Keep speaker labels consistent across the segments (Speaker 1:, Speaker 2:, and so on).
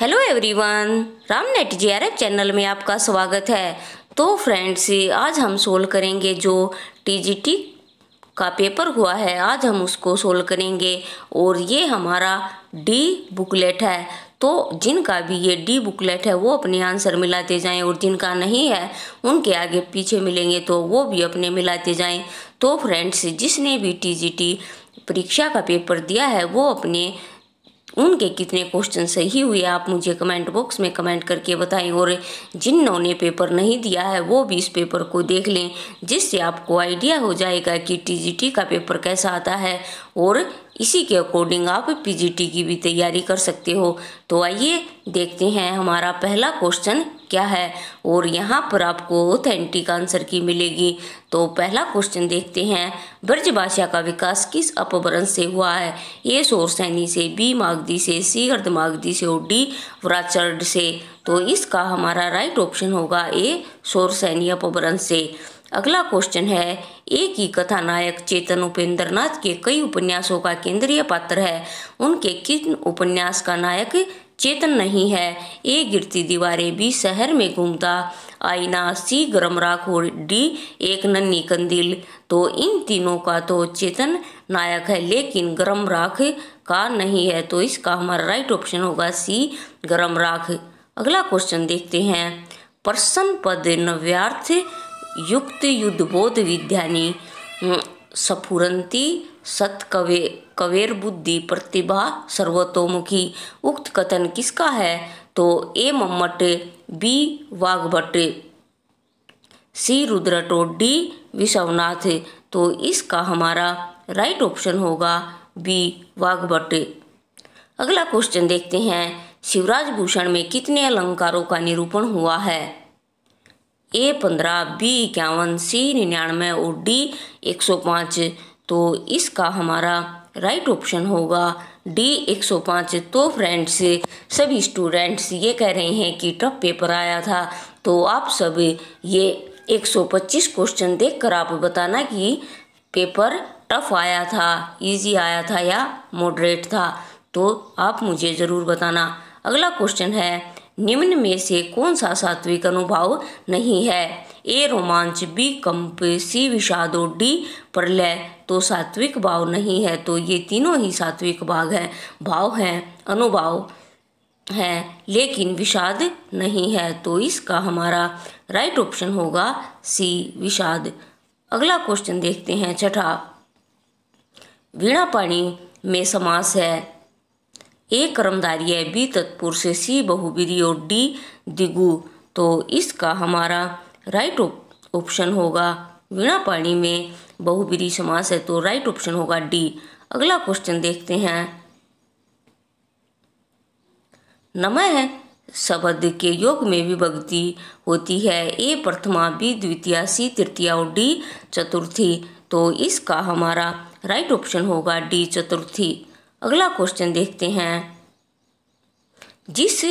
Speaker 1: hello everyone Ram net ji channel में आपका स्वागत है तो फ्रेंड्स आज हम सोल्व करेंगे जो टीजीटी का पेपर हुआ है आज हम उसको सोल्व करेंगे और ये हमारा डी बुकलेट है तो जिनका भी ये डी बुकलेट है वो अपने आंसर मिलाते जाएं और जिनका नहीं है उनके आगे पीछे मिलेंगे तो वो भी अपने मिलाते जाएँ तो फ्रेंड्स जिसने भी टी परीक्षा का पेपर दिया है वो अपने उनके कितने क्वेश्चन सही हुए आप मुझे कमेंट बॉक्स में कमेंट करके बताएं और जिन्होंने पेपर नहीं दिया है वो भी इस पेपर को देख लें जिससे आपको आइडिया हो जाएगा कि टीजीटी का पेपर कैसा आता है और इसी के अकॉर्डिंग आप पीजीटी की भी तैयारी कर सकते हो तो आइए देखते हैं हमारा पहला क्वेश्चन क्या है और यहाँ पर आपको ऑथेंटिक आंसर की मिलेगी तो पहला क्वेश्चन देखते हैं ब्रज भाषा का विकास किस अपभ्रंश से हुआ है ए सोरसैनी से बी मागदी से सी अर्धमागदी से और डी व्राचर्ड से तो इसका हमारा राइट ऑप्शन होगा ए सोरसैनी अपभ्रंश से अगला क्वेश्चन है ए की कथानायक चेतन उपेंद्र के कई उपन्यासों का केंद्रीय पात्र है उनके किन उपन्यास का नायक चेतन नहीं है ए गिरती दीवारें भी शहर में घूमता आईना सी गरम और डी एक नन्नी कंदिल तो इन तीनों का तो चेतन नायक है लेकिन गरम राख का नहीं है तो इसका हमारा राइट ऑप्शन होगा सी गरम राख अगला क्वेश्चन देखते हैं प्रसन्न पद नव्यार्थ युक्त युद्धबोध विद्यानी सफुरंती सत्कवे कवेर बुद्धि प्रतिभा सर्वतोमुखी उक्त कथन किसका है तो A Mammat B Vagbhat C रुद्रटो डी विश्वनाथ तो इसका हमारा राइट ऑप्शन होगा बी वाघभट अगला क्वेश्चन देखते हैं शिवराज भूषण में कितने अलंकारों का निरूपण हुआ है ए पंद्रह बी इक्यावन सी निन्यानवे और डी एक सौ पाँच तो इसका हमारा राइट ऑप्शन होगा डी 105 तो फ्रेंड्स सभी स्टूडेंट्स ये कह रहे हैं कि टफ पेपर आया था तो आप सब ये 125 क्वेश्चन देखकर आप बताना कि पेपर टफ आया था इजी आया था या मॉडरेट था तो आप मुझे ज़रूर बताना अगला क्वेश्चन है निम्न में से कौन सा सात्विक अनुभाव नहीं है ए रोमांच बी कंप सी विषादो डी प्रलय तो सात्विक भाव नहीं है तो ये तीनों ही सात्विक भाग है भाव हैं अनुभाव है लेकिन विषाद नहीं है तो इसका हमारा राइट ऑप्शन होगा सी विषाद अगला क्वेश्चन देखते हैं छठा वीणा पाणी में समास है ए कर्मदारी है बी तत्पुर से सी बहुबीरी और डी दिगु तो इसका हमारा राइट ऑप्शन होगा वीणा पानी में बहुबिरी समास है तो राइट ऑप्शन होगा डी अगला क्वेश्चन देखते हैं नमय शब्द के योग में विभक्ति होती है ए प्रथमा बी द्वितीय सी तृतीय और डी चतुर्थी तो इसका हमारा राइट ऑप्शन होगा डी चतुर्थी अगला क्वेश्चन देखते हैं जिस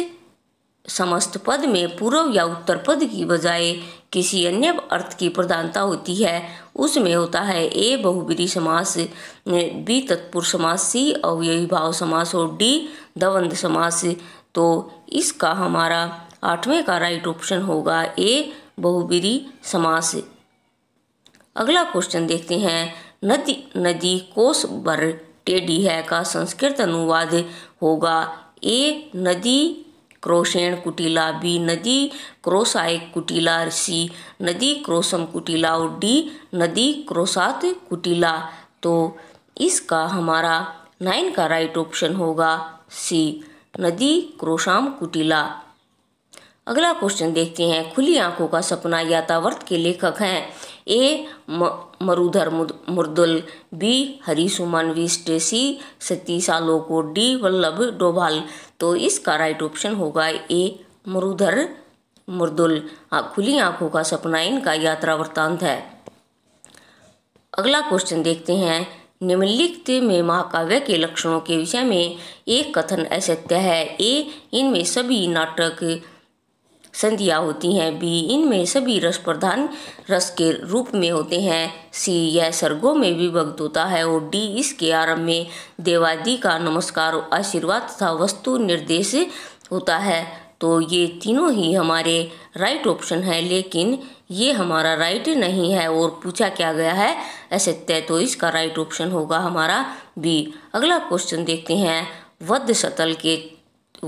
Speaker 1: समस्त पद में पूर्व या उत्तर पद की बजाय किसी अन्य अर्थ की प्रधानता होती है उसमें होता है ए बहुबिरी समास बी तत्पुर समास सी अवयवी भाव समास और डी दवंद समास तो इसका हमारा आठवें का राइट ऑप्शन होगा ए बहुबिरी समास अगला क्वेश्चन देखते हैं नदी नदी कोस बर टेडी है का संस्कृत अनुवाद होगा ए नदी क्रोशेण कुटिला बी नदी क्रोसाइक कुटिला सी नदी क्रोसम कुटिला और डी नदी क्रोसात कुटिला तो इसका हमारा नाइन का राइट ऑप्शन होगा सी नदी क्रोशाम कुटिला अगला क्वेश्चन देखते हैं खुली आंखों का सपना यातावर्त के लेखक हैं ए मरुधर मुर्दुल बी हरी सुमन वी स्टेसी सतीश आलोको डी वल्लभ डोभाल तो इसका राइट ऑप्शन होगा ए मरुधर मुर्दुल खुली आंखों का सपना इनका यात्रा वृत्तांत है अगला क्वेश्चन देखते हैं निम्नलिखित में महाकाव्य के लक्षणों के विषय में एक कथन असत्य है ए इनमें सभी नाटक संधियाँ होती हैं बी इनमें सभी रस प्रधान रस के रूप में होते हैं सी यह सर्गों में विभक्त होता है और डी इसके आरंभ में देवादि का नमस्कार आशीर्वाद तथा वस्तु निर्देश होता है तो ये तीनों ही हमारे राइट ऑप्शन है लेकिन ये हमारा राइट नहीं है और पूछा क्या गया है असत्य तो इसका राइट ऑप्शन होगा हमारा बी अगला क्वेश्चन देखते हैं वध सतल के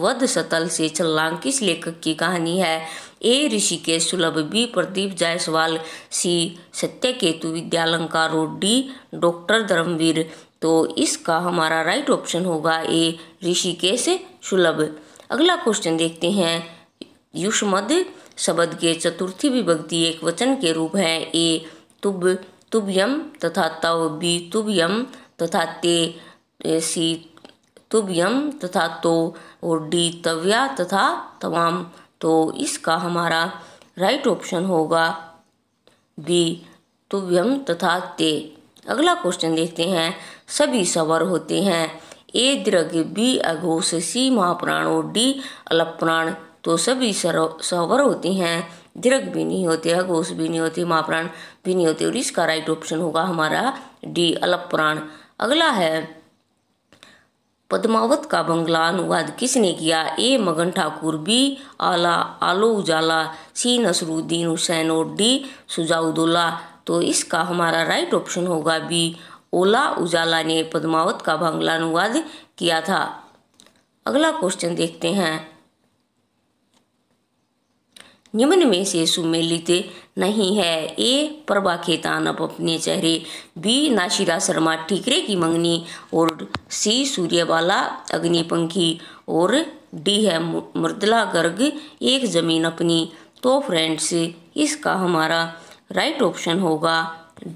Speaker 1: वध सतल से छलांग किस लेखक की कहानी है ए ऋषिकेश सुलभ बी प्रदीप जायसवाल सी सत्य केतु विद्यालंकार और डी डॉक्टर धर्मवीर तो इसका हमारा राइट ऑप्शन होगा ए ऋषिकेश सुलभ अगला क्वेश्चन देखते हैं युष्मद शब्द के चतुर्थी विभक्ति एक वचन के रूप है ए तुब तुभ्यम तथा तव बी तुभ्यम तथा ते सी तुभ्यम तथा तो और डी तव्या तथा तवाम तो इसका हमारा राइट ऑप्शन होगा बी तुव्यम तथा ते अगला क्वेश्चन देखते हैं सभी सवर होते हैं ए दृग बी अघोष सी महाप्राण और डी अलप्राण तो सभी सवर होते हैं दृग भी नहीं होते अघोष भी नहीं होते महाप्राण भी नहीं होते और इसका राइट ऑप्शन होगा हमारा डी अलप्राण अगला है पद्मावत का बंगला अनुवाद किसने किया ए मगन ठाकुर बी आला आलो उजाला सी नसरुद्दीन हुसैन और डी सुजाउदोला तो इसका हमारा राइट ऑप्शन होगा बी ओला उजाला ने पद्मावत का बंगला अनुवाद किया था अगला क्वेश्चन देखते हैं निम्न में से सुमेलित नहीं है ए प्रभा अब अपने चेहरे बी नाशिरा शर्मा ठीकरे की मंगनी और सी वाला अग्निपंखी और डी है मृदला गर्ग एक जमीन अपनी तो फ्रेंड्स इसका हमारा राइट ऑप्शन होगा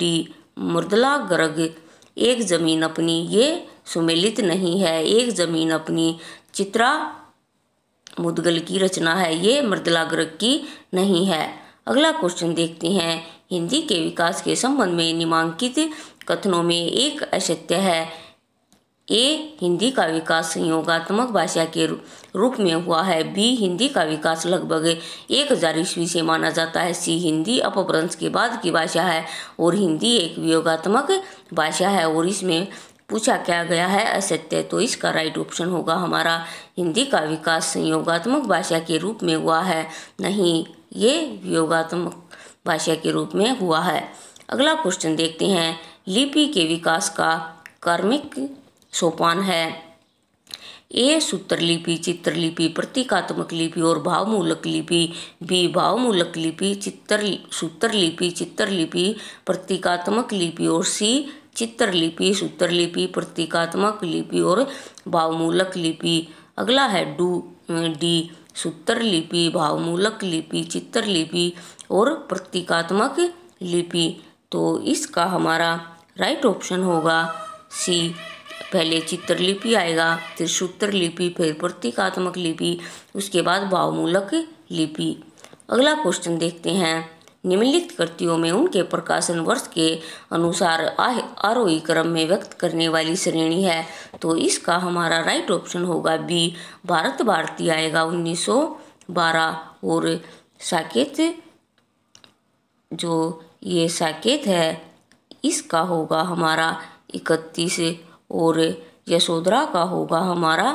Speaker 1: डी मृदला गर्ग एक जमीन अपनी ये सुमेलित नहीं है एक जमीन अपनी चित्रा मुदगल की रचना है ये मृदला गर्ग की नहीं है अगला क्वेश्चन देखते हैं हिंदी के विकास के संबंध में निमांकित कथनों में एक असत्य है ए हिंदी का विकास संयोगात्मक भाषा के रूप में हुआ है बी हिंदी का विकास लगभग एक हजार ईस्वी से माना जाता है सी हिंदी अपभ्रंश के बाद की भाषा है और हिंदी एक वियोगात्मक भाषा है और इसमें पूछा क्या गया है असत्य तो इसका राइट ऑप्शन होगा हमारा हिंदी का विकास संयोगात्मक भाषा के रूप में हुआ है नहीं ये योगात्मक भाषा के रूप में हुआ है अगला क्वेश्चन देखते हैं लिपि के विकास का कर्मिक सोपान है ए सूत्र लिपि चित्रलिपि प्रतीकात्मक लिपि और भावमूलक लिपि बी भावमूलक लिपि चित्र सूत्रलिपि चित्रलिपि प्रतीकात्मक लिपि और सी चित्रलिपि सूत्रलिपि प्रतीकात्मक लिपि और भावमूलक लिपि अगला है डू डी सूत्र लिपि भावमूलक लिपि चित्र लिपि और प्रतीकात्मक लिपि तो इसका हमारा राइट ऑप्शन होगा सी पहले चित्रलिपि आएगा फिर सूत्र लिपि फिर प्रतीकात्मक लिपि उसके बाद भावमूलक लिपि अगला क्वेश्चन देखते हैं निम्नलिखित कृतियों में उनके प्रकाशन वर्ष के अनुसार आरोही क्रम में व्यक्त करने वाली श्रेणी है तो इसका हमारा राइट ऑप्शन होगा बी भारत भारती आएगा 1912 और साकेत जो ये साकेत है इसका होगा हमारा इकतीस और यशोधरा का होगा हमारा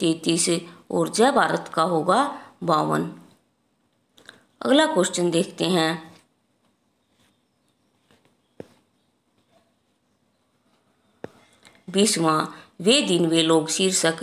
Speaker 1: तैतीस और जय भारत का होगा बावन अगला क्वेश्चन देखते हैं बीसवा वे दिन वे लोग शीर्षक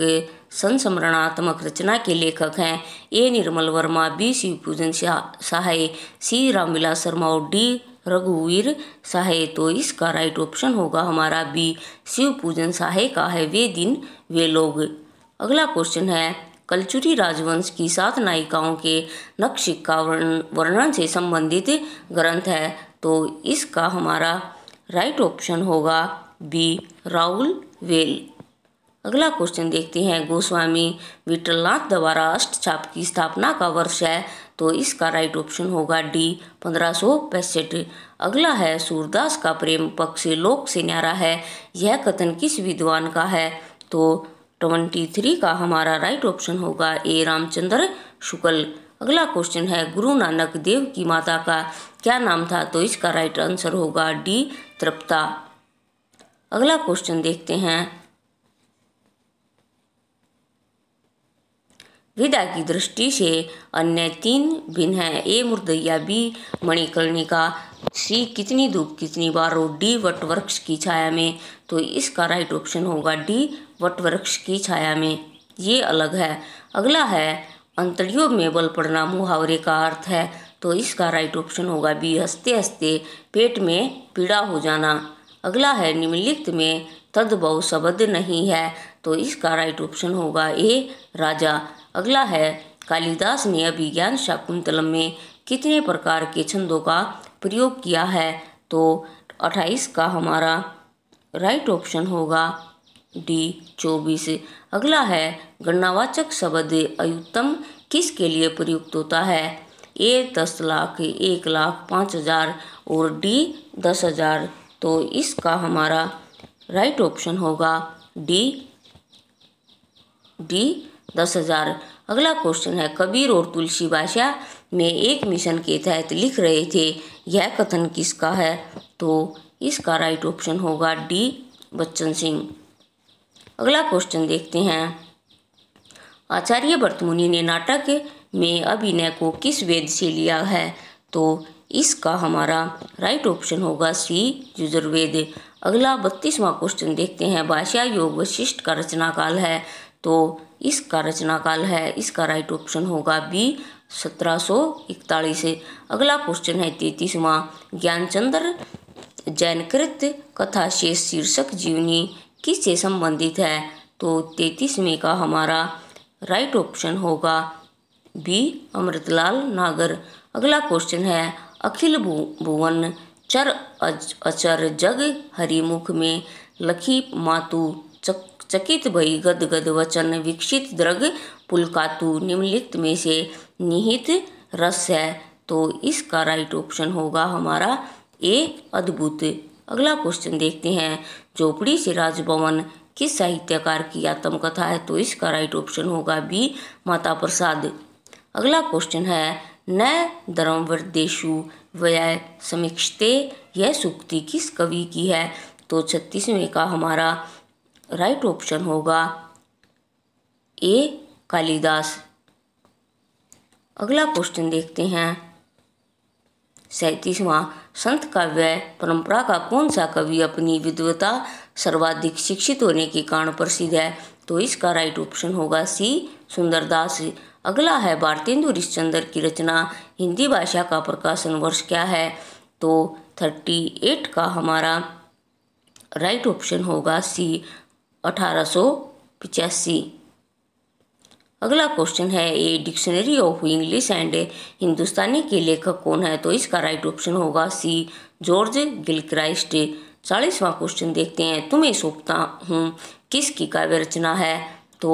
Speaker 1: संस्मरणात्मक रचना के लेखक हैं ए निर्मल वर्मा बी शिव पूजन सहाय सी रामविलास शर्मा और डी रघुवीर सहाय तो इसका राइट ऑप्शन होगा हमारा बी शिव पूजन सहाय का है वे दिन वे लोग अगला क्वेश्चन है कलचुरी राजवंश की सात नायिकाओं के नक्श का वर्णन से संबंधित ग्रंथ है तो इसका हमारा राइट ऑप्शन होगा बी राहुल वेल अगला क्वेश्चन देखते हैं गोस्वामी विठलनाथ द्वारा अष्ट छाप की स्थापना का वर्ष है तो इसका राइट ऑप्शन होगा डी पंद्रह सौ पैंसठ अगला है सूरदास का प्रेम पक्ष लोक से न्यारा है यह कथन किस विद्वान का है तो ट्वेंटी थ्री का हमारा राइट ऑप्शन होगा ए रामचंद्र शुक्ल अगला क्वेश्चन है गुरु नानक देव की माता का क्या नाम था तो इसका राइट आंसर होगा डी तृप्ता अगला क्वेश्चन देखते हैं विदा की दृष्टि से अन्य तीन भिन्न हैं ए मुर्दया बी मणिकर्णिका सी कितनी धूप कितनी बार और डी वटवृक्ष की छाया में तो इसका राइट ऑप्शन होगा डी वटवृक्ष की छाया में ये अलग है अगला है अंतरियों में बल पड़ना मुहावरे का अर्थ है तो इसका राइट ऑप्शन होगा बी हंसते हंसते पेट में पीड़ा हो जाना अगला है निम्नलिखित में तदभव शब्द नहीं है तो इसका राइट ऑप्शन होगा ए राजा अगला है कालिदास ने अभिज्ञान शाकुंतलम में कितने प्रकार के छंदों का प्रयोग किया है तो अट्ठाईस का हमारा राइट ऑप्शन होगा डी चौबीस अगला है गणनावाचक शब्द अयुत्तम किसके लिए प्रयुक्त होता है ए दस लाख एक लाख पाँच हज़ार और डी दस हज़ार तो इसका हमारा राइट ऑप्शन होगा डी डी दस हजार अगला क्वेश्चन है कबीर और तुलसी भाषा में एक मिशन के तहत लिख रहे थे यह कथन किसका है तो इसका राइट ऑप्शन होगा डी बच्चन सिंह अगला क्वेश्चन देखते हैं आचार्य वर्तमुनि ने नाटक में अभिनय को किस वेद से लिया है तो इसका हमारा राइट ऑप्शन होगा सी युजुर्वेद अगला बत्तीसवां क्वेश्चन देखते हैं भाषा योग वशिष्ठ का रचना काल है तो इसका रचना काल है इसका राइट ऑप्शन होगा बी सत्रह सौ इकतालीस अगला क्वेश्चन है तैतीसवां ज्ञानचंद्र जैनकृत कथा शेष शीर्षक जीवनी किससे संबंधित है तो तैतीसवें का हमारा राइट ऑप्शन होगा बी अमृतलाल नागर अगला क्वेश्चन है अखिल भुवन चर अच, अचर जग हरिमुख में लखी मातु चक, चकित भई गद वचन विकसित द्रग पुलकातु निम्नलिखित में से निहित रस है तो इसका राइट ऑप्शन होगा हमारा ए अद्भुत अगला क्वेश्चन देखते हैं झोपड़ी से राजभवन किस साहित्यकार की आत्मकथा है तो इसका राइट ऑप्शन होगा बी माता प्रसाद अगला क्वेश्चन है न धर्मवर्देशु व्यय समीक्षते यह सूक्ति किस कवि की है तो छत्तीसवें का हमारा राइट ऑप्शन होगा ए कालिदास अगला क्वेश्चन देखते हैं सैंतीसवां संत काव्य परंपरा का कौन सा कवि अपनी विद्वता सर्वाधिक शिक्षित होने के कारण प्रसिद्ध है तो इसका राइट ऑप्शन होगा सी सुंदरदास अगला है भारतेंदु हरिश्चंद्र की रचना हिंदी भाषा का प्रकाशन वर्ष क्या है तो थर्टी एट का हमारा राइट ऑप्शन होगा सी अठारह सौ अगला क्वेश्चन है A dictionary of English and Hindustani के लेखक कौन है तो इसका राइट ऑप्शन होगा सी जॉर्ज गिलक्राइस्ट चालीसवां क्वेश्चन देखते हैं तुम्हें सौंपता हूँ किसकी काव्य रचना है तो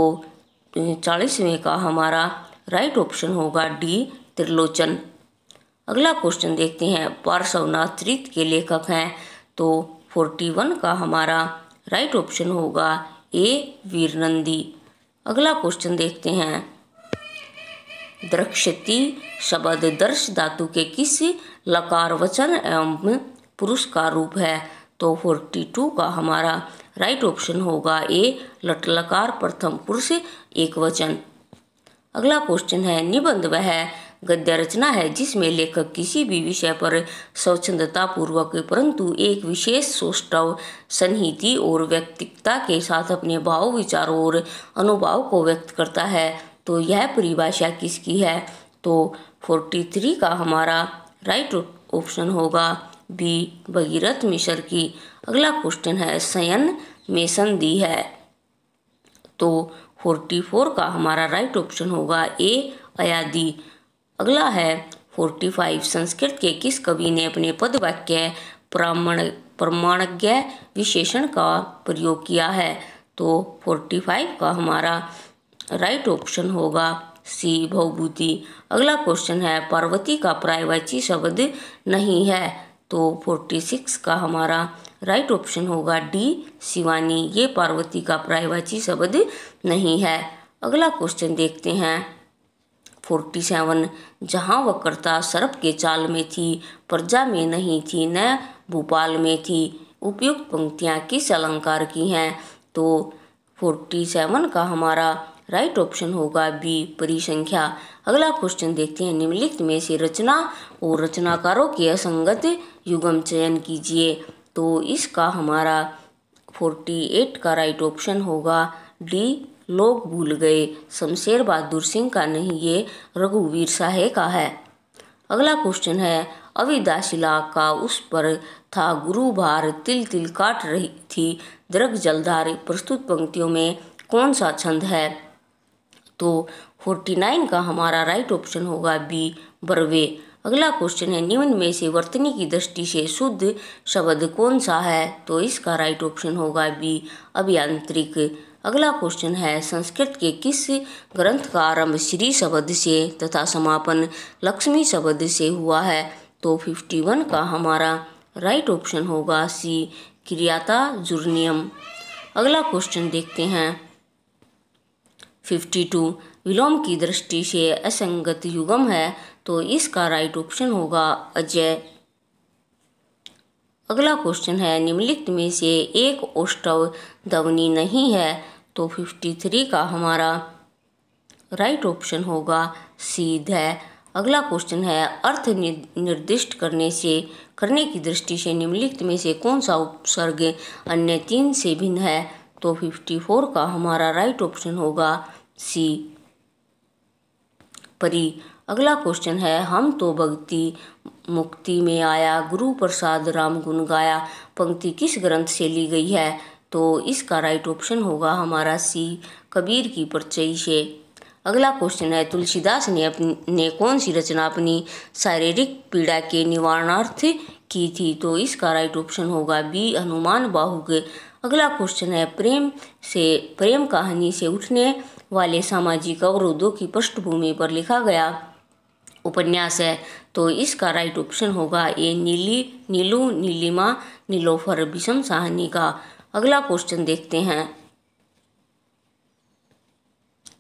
Speaker 1: चालीसवें का हमारा राइट ऑप्शन होगा डी त्रिलोचन अगला क्वेश्चन देखते हैं पार्श्वनाथ त्रित के लेखक हैं तो फोर्टी वन का हमारा राइट ऑप्शन होगा ए वीरनंदी अगला क्वेश्चन देखते हैं द्रक्षति शब्द दर्श धातु के किस लकार वचन एवं पुरुष का रूप है तो फोर्टी टू का हमारा राइट ऑप्शन होगा ए लटलकार प्रथम पुरुष एक वचन अगला क्वेश्चन है निबंध वह गद्य रचना है जिसमें लेखक किसी भी विषय पर स्वच्छता पूर्वक परंतु एक विशेष सोष्टव संहिति और व्यक्तिकता के साथ अपने भाव विचारों और अनुभव को व्यक्त करता है तो यह परिभाषा किसकी है तो 43 का हमारा राइट ऑप्शन होगा बी भगीरथ मिश्र की अगला क्वेश्चन है सयन मेसन दी है तो फोर्टी फोर का हमारा राइट ऑप्शन होगा ए अयादी अगला है फोर्टी फाइव संस्कृत के किस कवि ने अपने पद वाक्य प्रमाण प्रमाणज्ञ विशेषण का प्रयोग किया है तो फोर्टी फाइव का हमारा राइट ऑप्शन होगा सी भवभूति अगला क्वेश्चन है पार्वती का प्रायवाची शब्द नहीं है तो 46 का हमारा राइट ऑप्शन होगा डी शिवानी ये पार्वती का प्रायवाची शब्द नहीं है अगला क्वेश्चन देखते हैं 47 जहाँ वक्रता सर्प के चाल में थी प्रजा में नहीं थी न भोपाल में थी उपयुक्त पंक्तियाँ किस अलंकार की हैं तो 47 का हमारा राइट ऑप्शन होगा बी परिसंख्या अगला क्वेश्चन देखते हैं निम्नलिखित में से रचना और रचनाकारों के असंगत युगम चयन कीजिए तो इसका हमारा 48 का राइट ऑप्शन होगा डी लोग भूल गए शमशेर बहादुर सिंह का नहीं ये रघुवीर शाह का है अगला क्वेश्चन है अविदाशिला का उस पर था गुरु भार तिल तिल काट रही थी दृग जलधार प्रस्तुत पंक्तियों में कौन सा छंद है तो फोर्टी नाइन का हमारा राइट ऑप्शन होगा बी बर्वे अगला क्वेश्चन है निम्न में से वर्तनी की दृष्टि से शुद्ध शब्द कौन सा है तो इसका राइट ऑप्शन होगा बी अभियांत्रिक अगला क्वेश्चन है संस्कृत के किस ग्रंथ का आरंभ श्री शब्द से तथा समापन लक्ष्मी शब्द से हुआ है तो 51 का हमारा राइट ऑप्शन होगा सी क्रियाता जुर्नियम अगला क्वेश्चन देखते हैं फिफ्टी टू विलोम की दृष्टि से असंगत युगम है तो इसका राइट ऑप्शन होगा अजय अगला क्वेश्चन है निम्नलिखित में से एक ओष्टव दवनी नहीं है तो फिफ्टी थ्री का हमारा राइट ऑप्शन होगा सीध है अगला क्वेश्चन है अर्थ निर्दिष्ट करने से करने की दृष्टि से निम्नलिखित में से कौन सा उपसर्ग अन्य तीन से भिन्न है तो 54 का हमारा राइट ऑप्शन होगा सी परी अगला क्वेश्चन है हम तो भक्ति मुक्ति में आया गुरु प्रसाद राम गुण गाया पंक्ति किस ग्रंथ से ली गई है तो इसका राइट ऑप्शन होगा हमारा सी कबीर की परचयी से अगला क्वेश्चन है तुलसीदास ने अपने कौन सी रचना अपनी शारीरिक पीड़ा के निवारणार्थ की थी तो इसका राइट ऑप्शन होगा बी हनुमान बाहु के अगला क्वेश्चन है प्रेम से प्रेम कहानी से उठने वाले सामाजिक अवरोधों की पृष्ठभूमि पर लिखा गया उपन्यास है तो इसका राइट ऑप्शन होगा ए नीली नीलू नीलिमा नीलोफर विषम साहनी का अगला क्वेश्चन देखते हैं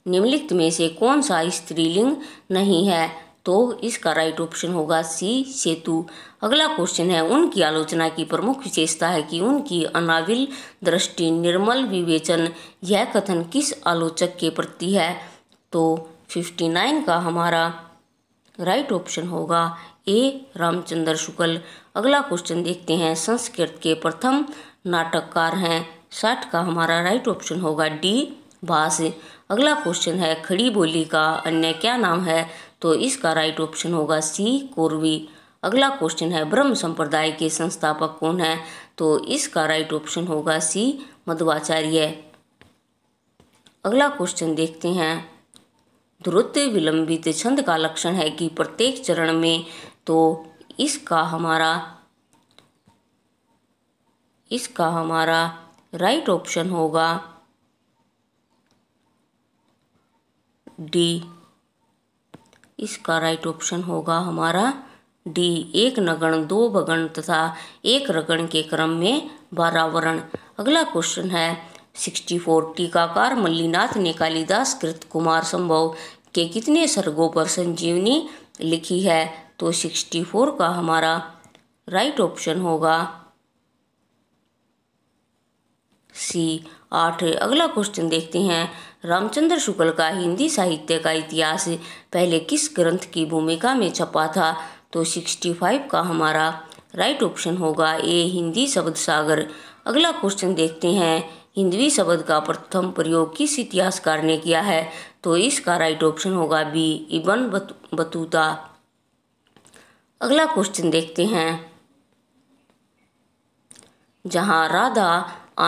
Speaker 1: निम्नलिखित में से कौन सा स्त्रीलिंग नहीं है तो इसका राइट ऑप्शन होगा सी सेतु अगला क्वेश्चन है उनकी आलोचना की प्रमुख विशेषता है कि उनकी अनाविल दृष्टि निर्मल विवेचन यह कथन किस आलोचक के प्रति है तो 59 का हमारा राइट ऑप्शन होगा ए रामचंद्र शुक्ल अगला क्वेश्चन देखते हैं संस्कृत के प्रथम नाटककार हैं साठ का हमारा राइट ऑप्शन होगा डी भाष अगला क्वेश्चन है खड़ी बोली का अन्य क्या नाम है तो इसका राइट ऑप्शन होगा सी कोरवी अगला क्वेश्चन है ब्रह्म संप्रदाय के संस्थापक कौन है तो इसका राइट ऑप्शन होगा सी मध्वाचार्य अगला क्वेश्चन देखते हैं ध्रुत विलंबित छंद का लक्षण है कि प्रत्येक चरण में तो इसका हमारा इसका हमारा राइट ऑप्शन होगा डी इसका राइट ऑप्शन होगा हमारा डी एक नगण दो भगण तथा एक रगण के क्रम में बारह वर्ण अगला क्वेश्चन है सिक्सटी फोर टीकाकार मल्लीनाथ ने कालिदास कृत कुमार संभव के कितने सर्गों पर संजीवनी लिखी है तो सिक्सटी फोर का हमारा राइट ऑप्शन होगा सी आठ अगला क्वेश्चन देखते हैं रामचंद्र शुक्ल का हिंदी साहित्य का इतिहास पहले किस ग्रंथ की भूमिका में छपा था तो 65 का हमारा राइट ऑप्शन होगा ए हिंदी शब्द सागर अगला क्वेश्चन देखते हैं हिंदवी शब्द का प्रथम प्रयोग किस इतिहासकार ने किया है तो इसका राइट ऑप्शन होगा बी इबन बतूता अगला क्वेश्चन देखते हैं जहाँ राधा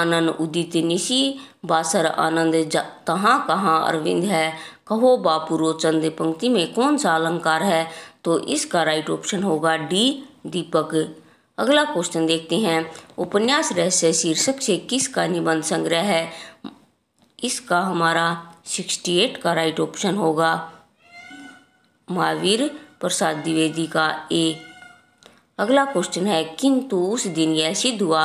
Speaker 1: आनंद उदित निशी बासर आनंद तहाँ कहाँ अरविंद है कहो बापू रोचंद पंक्ति में कौन सा अलंकार है तो इसका राइट ऑप्शन होगा डी दीपक अगला क्वेश्चन देखते हैं उपन्यास रहस्य शीर्षक से किसका निबंध संग्रह है इसका हमारा सिक्सटी एट का राइट ऑप्शन होगा महावीर प्रसाद द्विवेदी का ए अगला क्वेश्चन है किंतु उस दिन यह सिद्ध हुआ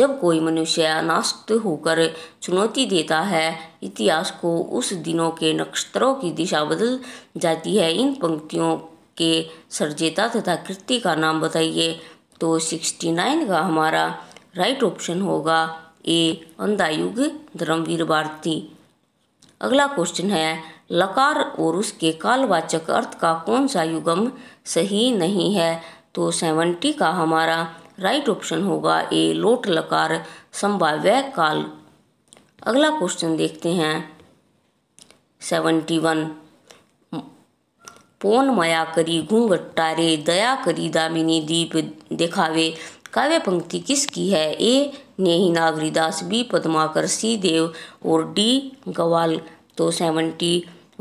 Speaker 1: जब कोई मनुष्य अनास्त होकर चुनौती देता है इतिहास को उस दिनों के नक्षत्रों की दिशा बदल जाती है इन पंक्तियों के सर्जेता तथा कृति का नाम बताइए तो 69 का हमारा राइट ऑप्शन होगा ए अंधायुग धर्मवीर भारती अगला क्वेश्चन है लकार और उसके कालवाचक अर्थ का कौन सा युगम सही नहीं है तो सेवेंटी का हमारा राइट ऑप्शन होगा ए लोट लकार संभाव्य काल अगला क्वेश्चन देखते हैं सेवेंटी वन પોન माया करी ઘૂંઘટારે दया करी दामिनी दीप देखावे काव्य पंक्ति किसकी है ए नेही नागरीदास बी पदमाकर सी देव और डी गवाल तो सेवेंटी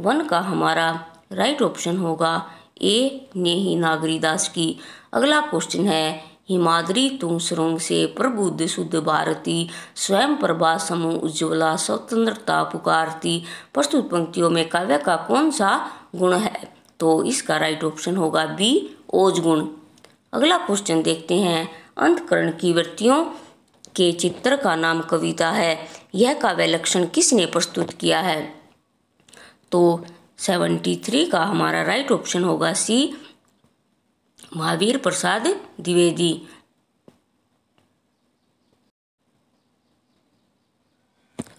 Speaker 1: वन का हमारा राइट ऑप्शन होगा ए नेही नागरीदास की अगला क्वेश्चन है हिमाद्री तुम सुरंग से प्रबुद्ध शुद्ध भारती स्वयं प्रभा समूह उज्ज्वला स्वतंत्रता पुकारती प्रस्तुत पंक्तियों में काव्य का कौन सा गुण है तो इसका राइट ऑप्शन होगा बी ओज गुण अगला क्वेश्चन देखते हैं अंतकरण की वृत्तियों के चित्र का नाम कविता है यह काव्य लक्षण किसने प्रस्तुत किया है तो सेवेंटी थ्री का हमारा राइट ऑप्शन होगा सी महावीर प्रसाद द्विवेदी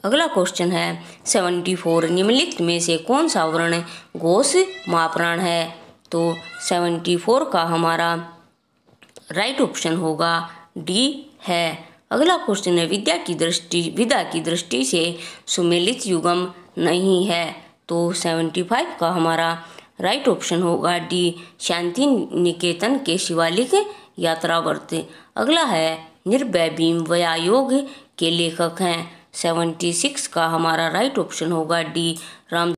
Speaker 1: अगला क्वेश्चन है सेवेंटी फोर निम्नलिखित में से कौन सा वर्ण घोष मापराण है तो सेवेंटी फोर का हमारा राइट ऑप्शन होगा डी है अगला क्वेश्चन है विद्या की दृष्टि विद्या की दृष्टि से सुमेलित युगम नहीं है तो सेवेंटी फाइव का हमारा राइट ऑप्शन होगा डी शांति निकेतन के शिवालिक यात्रा वर्त अगला है निर्भय भीम व्यायोग के लेखक हैं सेवेंटी सिक्स का हमारा राइट ऑप्शन होगा डी राम